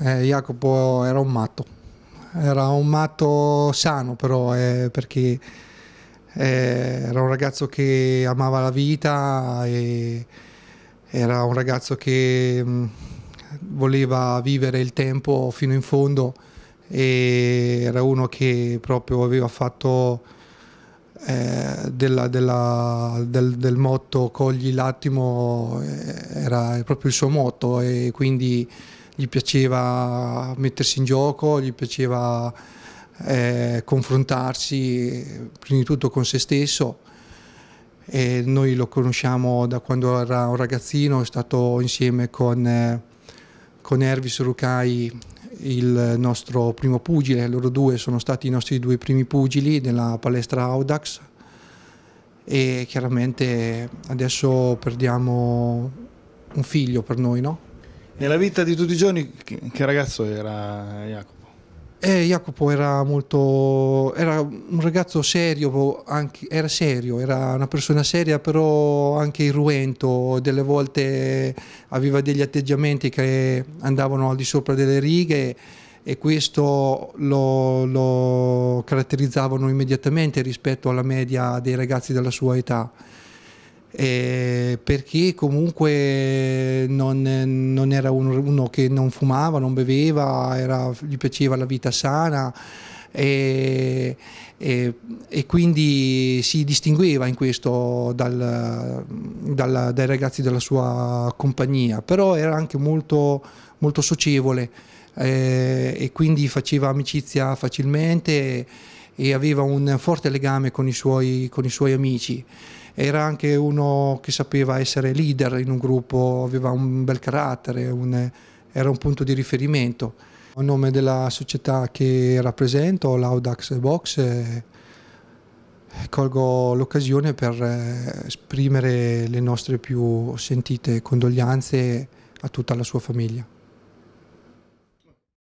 Eh, Jacopo era un matto, era un matto sano però eh, perché eh, era un ragazzo che amava la vita e era un ragazzo che mh, mm, voleva vivere il tempo fino in fondo e era uno che proprio aveva fatto eh, della, della, del, del, motto cogli l'attimo eh, era proprio il suo motto e quindi gli piaceva mettersi in gioco, gli piaceva eh, confrontarsi prima di tutto con se stesso. E noi lo conosciamo da quando era un ragazzino, è stato insieme con, eh, con Ervis Rukai il nostro primo pugile, loro due sono stati i nostri due primi pugili nella palestra Audax e chiaramente adesso perdiamo un figlio per noi, no? Nella vita di tutti i giorni che ragazzo era Jacopo? Eh, Jacopo era molto. era un ragazzo serio, anche, era serio, era una persona seria, però anche irruento. Delle volte aveva degli atteggiamenti che andavano al di sopra delle righe e questo lo, lo caratterizzavano immediatamente rispetto alla media dei ragazzi della sua età eh, perché comunque non, non era uno, uno, che non fumava, non beveva, era, gli piaceva la vita sana e, e, e quindi si distingueva in questo dal, dal, dai ragazzi della sua compagnia, però era anche molto, molto socievole eh, e quindi faceva amicizia facilmente e aveva un forte legame con i suoi, con i suoi amici era anche uno che sapeva essere leader in un gruppo, aveva un bel carattere, un, era un punto di riferimento. A nome della società che rappresento, l'Audax Box, eh, colgo l'occasione per eh, esprimere le nostre più sentite condoglianze a tutta la sua famiglia.